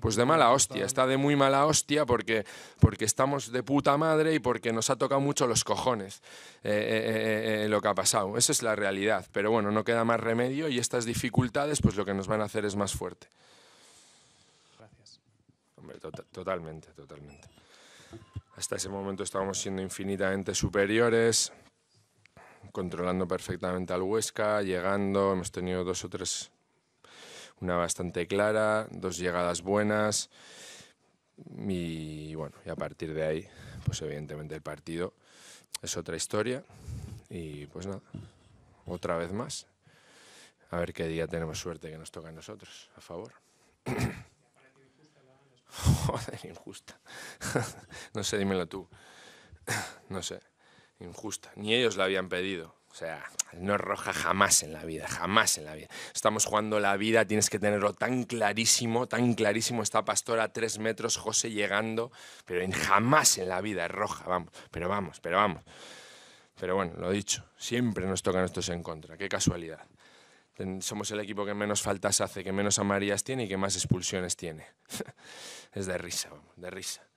pues de mala hostia, está de muy mala hostia porque, porque estamos de puta madre y porque nos ha tocado mucho los cojones eh, eh, eh, lo que ha pasado. Esa es la realidad, pero bueno, no queda más remedio y estas dificultades pues lo que nos van a hacer es más fuerte. Gracias. Hombre, totalmente, totalmente. Hasta ese momento estábamos siendo infinitamente superiores, controlando perfectamente al Huesca, llegando, hemos tenido dos o tres una bastante clara, dos llegadas buenas y bueno, y a partir de ahí, pues evidentemente el partido es otra historia y pues nada, otra vez más. A ver qué día tenemos suerte que nos toca a nosotros, a favor. Joder, injusta. no sé, dímelo tú. no sé, injusta. Ni ellos la habían pedido. O sea, no es roja jamás en la vida, jamás en la vida. Estamos jugando la vida, tienes que tenerlo tan clarísimo, tan clarísimo. Está pastora a tres metros, José llegando, pero en, jamás en la vida es roja, vamos, pero vamos, pero vamos. Pero bueno, lo dicho, siempre nos tocan estos en contra, qué casualidad. Somos el equipo que menos faltas hace, que menos amarillas tiene y que más expulsiones tiene. es de risa, vamos, de risa.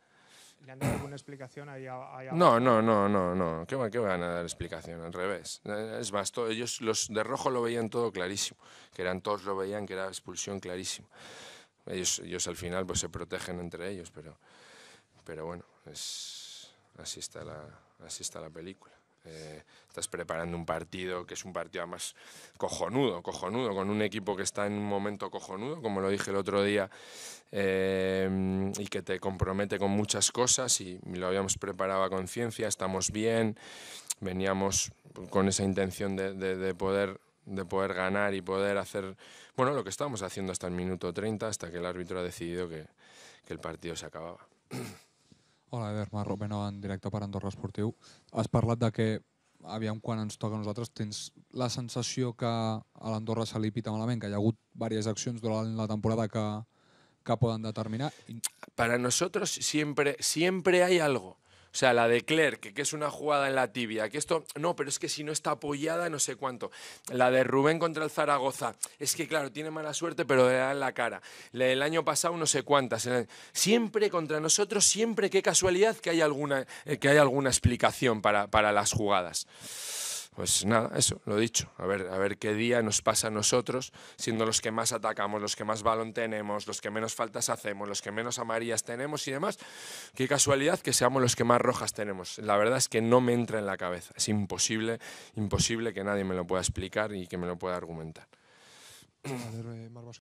¿Le han dado alguna explicación ahí, No, no, no, no, no. ¿Qué, ¿Qué, van a dar explicación? Al revés. Es más, ellos los de rojo lo veían todo clarísimo. Que eran todos lo veían que era expulsión clarísimo. Ellos, ellos al final pues se protegen entre ellos, pero, pero bueno, es, así, está la, así está la película. Eh, estás preparando un partido que es un partido además cojonudo, cojonudo, con un equipo que está en un momento cojonudo, como lo dije el otro día. Eh, y que te compromete con muchas cosas y lo habíamos preparado a conciencia, estamos bien, veníamos con esa intención de, de, poder de poder ganar y poder hacer, bueno, lo que estábamos haciendo hasta el minuto 30, hasta que el árbitro ha decidido que, que el partido se acababa. Hola, Albert Marro, en directo para Andorra Esportiu. Has parlat de que había un ens toca a nosotros, tens la sensació que a l'Andorra se li pita malament, que hi ha habido varias accions durant la temporada que que a terminar. Para nosotros siempre, siempre hay algo. O sea, la de Clerc, que es una jugada en la tibia, que esto, no, pero es que si no está apoyada, no sé cuánto. La de Rubén contra el Zaragoza, es que claro, tiene mala suerte, pero le da la cara. La del año pasado, no sé cuántas. Siempre contra nosotros, siempre qué casualidad que hay alguna, eh, que hay alguna explicación para, para las jugadas pues nada, eso, lo dicho. A ver, a ver qué día nos pasa a nosotros, siendo los que más atacamos, los que más balón tenemos, los que menos faltas hacemos, los que menos amarillas tenemos y demás. Qué casualidad que seamos los que más rojas tenemos. La verdad es que no me entra en la cabeza. Es imposible, imposible que nadie me lo pueda explicar y que me lo pueda argumentar.